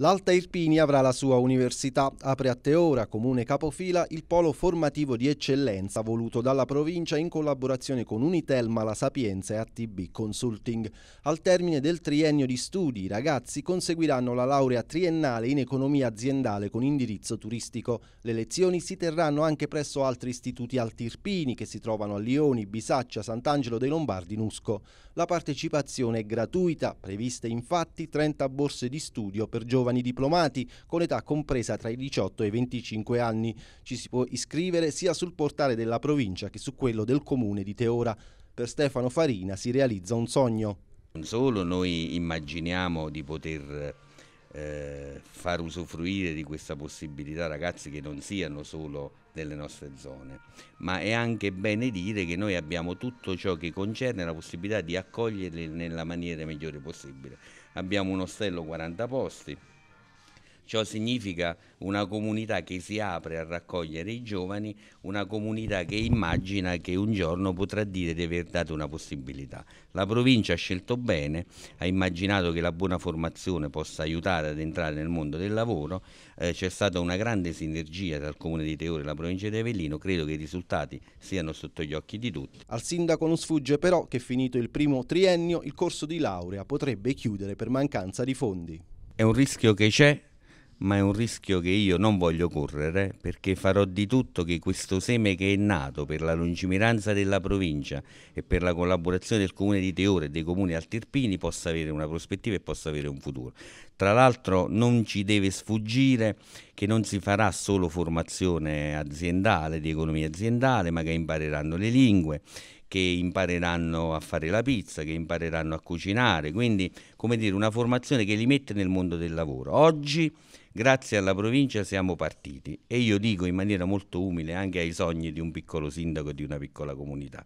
L'Alta Irpini avrà la sua università, apre a Teora, comune capofila, il polo formativo di eccellenza voluto dalla provincia in collaborazione con Unitelma La Sapienza e ATB Consulting. Al termine del triennio di studi i ragazzi conseguiranno la laurea triennale in economia aziendale con indirizzo turistico. Le lezioni si terranno anche presso altri istituti altirpini che si trovano a Lioni, Bisaccia, Sant'Angelo dei Lombardi, Nusco. La partecipazione è gratuita, previste infatti 30 borse di studio per giovani giovani diplomati con età compresa tra i 18 e i 25 anni. Ci si può iscrivere sia sul portale della provincia che su quello del comune di Teora. Per Stefano Farina si realizza un sogno. Non solo noi immaginiamo di poter eh, far usufruire di questa possibilità ragazzi che non siano solo delle nostre zone, ma è anche bene dire che noi abbiamo tutto ciò che concerne la possibilità di accoglierli nella maniera migliore possibile. Abbiamo un ostello 40 posti, Ciò significa una comunità che si apre a raccogliere i giovani, una comunità che immagina che un giorno potrà dire di aver dato una possibilità. La provincia ha scelto bene, ha immaginato che la buona formazione possa aiutare ad entrare nel mondo del lavoro, eh, c'è stata una grande sinergia tra il comune di Teore e la provincia di Avellino, credo che i risultati siano sotto gli occhi di tutti. Al sindaco non sfugge però che finito il primo triennio il corso di laurea potrebbe chiudere per mancanza di fondi. È un rischio che c'è, ma è un rischio che io non voglio correre perché farò di tutto che questo seme che è nato per la lungimiranza della provincia e per la collaborazione del comune di Teore e dei comuni altirpini possa avere una prospettiva e possa avere un futuro. Tra l'altro non ci deve sfuggire che non si farà solo formazione aziendale, di economia aziendale, ma che impareranno le lingue che impareranno a fare la pizza, che impareranno a cucinare, quindi come dire una formazione che li mette nel mondo del lavoro. Oggi grazie alla provincia siamo partiti e io dico in maniera molto umile anche ai sogni di un piccolo sindaco e di una piccola comunità.